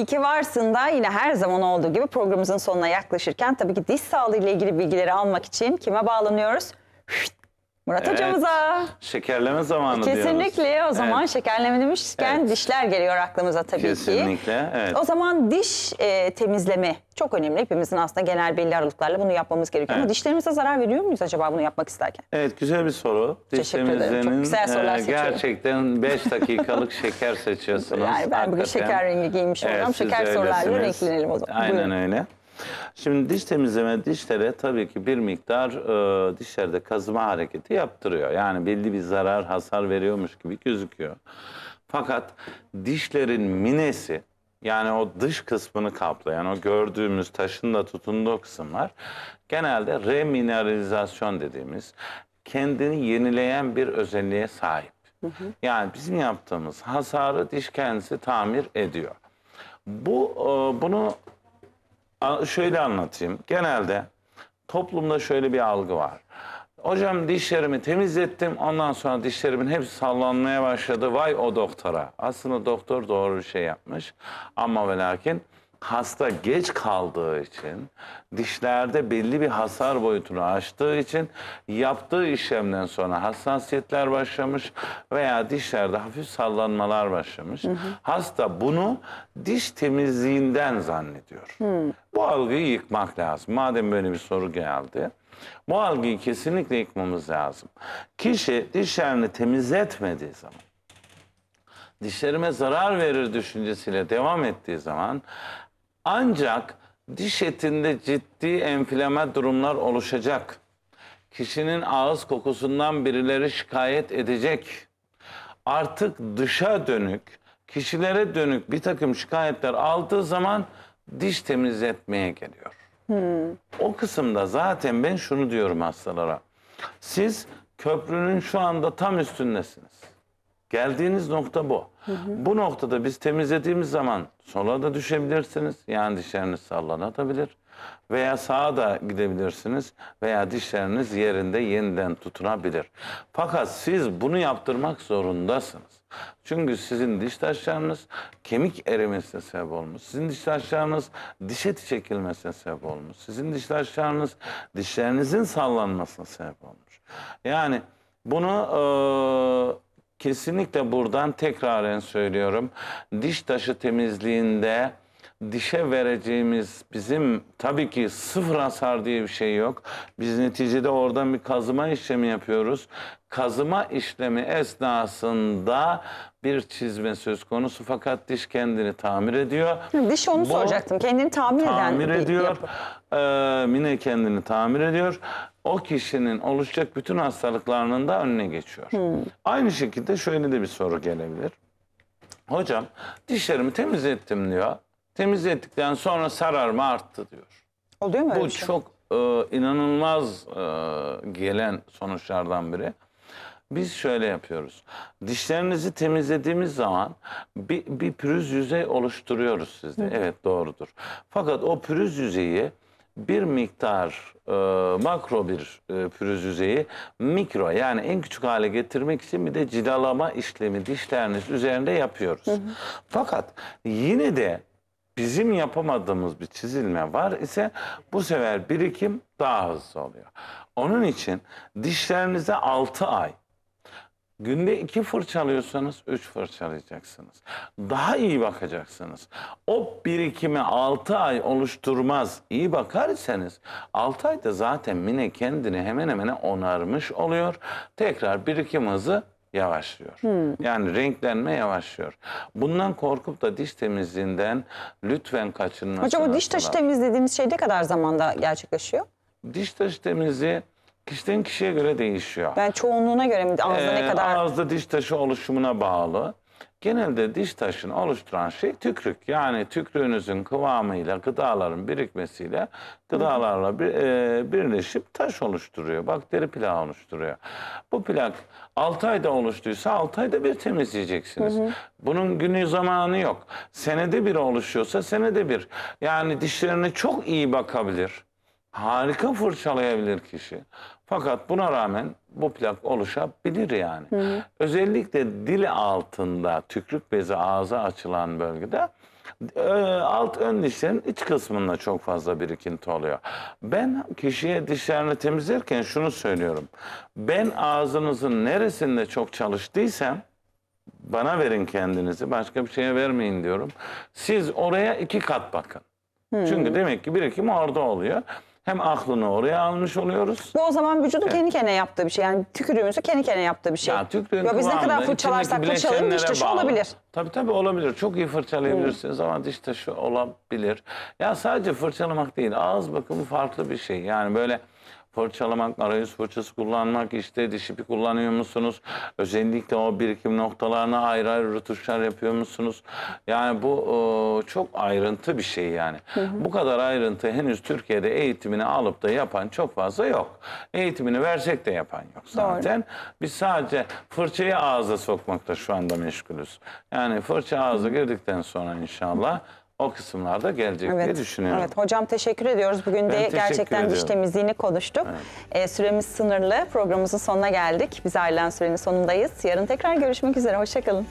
İyi ki varsın da yine her zaman olduğu gibi programımızın sonuna yaklaşırken tabii ki diş sağlığı ile ilgili bilgileri almak için kime bağlanıyoruz? Hüt Murat evet. hocamıza. Şekerleme zamanı Kesinlikle diyoruz. o zaman evet. şekerleme demişken evet. dişler geliyor aklımıza tabii Kesinlikle, ki. Kesinlikle evet. O zaman diş e, temizleme çok önemli. Hepimizin aslında genel belli aralıklarla bunu yapmamız gerekiyor. Evet. Ama dişlerimize zarar veriyor muyuz acaba bunu yapmak isterken? Evet güzel bir soru. Diş e, gerçekten 5 dakikalık şeker seçiyorsunuz. Yani ben bugün Hakikaten. şeker rengi giymiş evet, olacağım. Şeker sorularla renklenelim o zaman. Aynen Buyurun. öyle. Şimdi diş temizleme dişlere tabii ki bir miktar e, dişlerde kazıma hareketi yaptırıyor. Yani belli bir zarar, hasar veriyormuş gibi gözüküyor. Fakat dişlerin minesi yani o dış kısmını kaplayan o gördüğümüz taşın da tutunduğu kısımlar genelde remineralizasyon dediğimiz kendini yenileyen bir özelliğe sahip. Hı hı. Yani bizim yaptığımız hasarı diş kendisi tamir ediyor. Bu e, bunu şöyle anlatayım. Genelde toplumda şöyle bir algı var. Hocam dişlerimi temizlettim ondan sonra dişlerimin hepsi sallanmaya başladı. Vay o doktora. Aslında doktor doğru bir şey yapmış. Ama ve lakin hasta geç kaldığı için, dişlerde belli bir hasar boyutunu aştığı için yaptığı işlemden sonra hassasiyetler başlamış veya dişlerde hafif sallanmalar başlamış. Hı hı. Hasta bunu diş temizliğinden zannediyor. Hı. Bu algıyı yıkmak lazım. Madem böyle bir soru geldi. Bu algıyı kesinlikle yıkmamız lazım. Kişi dişlerini temizletmediği zaman dişlerime zarar verir düşüncesiyle devam ettiği zaman ancak diş etinde ciddi enflama durumlar oluşacak. Kişinin ağız kokusundan birileri şikayet edecek. Artık dışa dönük, kişilere dönük bir takım şikayetler aldığı zaman diş temizletmeye geliyor. Hmm. O kısımda zaten ben şunu diyorum hastalara. Siz köprünün şu anda tam üstündesiniz. Geldiğiniz nokta bu hı. Bu noktada biz temizlediğimiz zaman sola da düşebilirsiniz. Yani dişleriniz sallanabilir. Veya sağa da gidebilirsiniz. Veya dişleriniz yerinde yeniden tutunabilir. Fakat siz bunu yaptırmak zorundasınız. Çünkü sizin diş taşlarınız kemik erimesine sebep olmuş. Sizin diş taşlarınız diş eti çekilmesine sebep olmuş. Sizin diş taşlarınız dişlerinizin sallanmasına sebep olmuş. Yani bunu e, kesinlikle buradan tekraren söylüyorum. Diş taşı temizliğinde dişe vereceğimiz bizim tabii ki sıfır hasar diye bir şey yok. Biz neticede oradan bir kazıma işlemi yapıyoruz. Kazıma işlemi esnasında bir çizme söz konusu fakat diş kendini tamir ediyor. Diş onu Bu, soracaktım. Kendini tamir, tamir eden ediyor. Bir ee, mine kendini tamir ediyor. O kişinin oluşacak bütün hastalıklarının da önüne geçiyor. Hmm. Aynı şekilde şöyle de bir soru gelebilir. Hocam dişlerimi temizlettim diyor. Temizlettikten sonra sararma arttı diyor. Oluyor mu öyle Bu şey? çok e, inanılmaz e, gelen sonuçlardan biri. Biz şöyle yapıyoruz. Dişlerinizi temizlediğimiz zaman bir, bir pürüz yüzey oluşturuyoruz sizde. Evet doğrudur. Fakat o pürüz yüzeyi bir miktar e, makro bir e, pürüz yüzeyi mikro yani en küçük hale getirmek için bir de cilalama işlemi dişleriniz üzerinde yapıyoruz. Fakat yine de bizim yapamadığımız bir çizilme var ise bu sefer birikim daha hızlı oluyor. Onun için dişlerinize 6 ay Günde iki fırçalıyorsanız üç fırçalayacaksınız. Daha iyi bakacaksınız. O birikimi altı ay oluşturmaz. İyi bakarsanız altı ayda zaten mine kendini hemen hemen onarmış oluyor. Tekrar birikim hızı yavaşlıyor. Hmm. Yani renklenme yavaşlıyor. Bundan korkup da diş temizliğinden lütfen kaçınmasın. Hocam o diş taşı lazım. temizlediğimiz şey ne kadar zamanda gerçekleşiyor? Diş taşı temizliği kişiden kişiye göre değişiyor. Yani çoğunluğuna göre mi? Ağızda ee, ne kadar? Ağızda diş taşı oluşumuna bağlı. Genelde diş taşını oluşturan şey tükrük. Yani tükrüğünüzün kıvamıyla, gıdaların birikmesiyle, gıdalarla bir, e, birleşip taş oluşturuyor. Bakteri plak oluşturuyor. Bu plak 6 ayda oluştuysa 6 ayda bir temizleyeceksiniz. Hı hı. Bunun günü zamanı yok. Senede bir oluşuyorsa senede bir. Yani dişlerine çok iyi bakabilir harika fırçalayabilir kişi. Fakat buna rağmen bu plak oluşabilir yani. Hı hı. Özellikle dil altında tükrük bezi ağza açılan bölgede e, alt ön dişlerin iç kısmında çok fazla birikinti oluyor. Ben kişiye dişlerini temizlerken şunu söylüyorum. Ben ağzınızın neresinde çok çalıştıysam bana verin kendinizi başka bir şeye vermeyin diyorum. Siz oraya iki kat bakın. Hmm. Çünkü demek ki birikim orada oluyor. Hem aklını oraya almış oluyoruz. Bu o zaman vücudun evet. kendi kendine yaptığı bir şey. Yani tükürüğümüzü kendi kendine yaptığı bir şey. Ya tükürüğün Ya biz ne kadar fırçalarsak fırçalayın diş taşı bağlı. olabilir. Tabii tabii olabilir. Çok iyi fırçalayabilirsiniz hmm. ama diş taşı olabilir. Ya sadece fırçalamak değil ağız bakımı farklı bir şey. Yani böyle fırçalamak, arayüz fırçası kullanmak, işte dişipi kullanıyor musunuz? Özellikle o birikim noktalarına ayrı ayrı rutuşlar yapıyor musunuz? Yani bu e, çok ayrıntı bir şey yani. Hı hı. Bu kadar ayrıntı henüz Türkiye'de eğitimini alıp da yapan çok fazla yok. Eğitimini versek de yapan yok zaten. Doğru. Biz sadece fırçayı ağza sokmakta şu anda meşgulüz. Yani fırça ağza girdikten sonra inşallah o kısımlarda gelecek evet. diye düşünüyorum. Evet hocam teşekkür ediyoruz. Bugün ben de gerçekten ediyorum. diş temizliğini konuştuk. Evet. E, süremiz sınırlı. Programımızın sonuna geldik. Biz ayrılan sürenin sonundayız. Yarın tekrar görüşmek üzere. Hoşçakalın.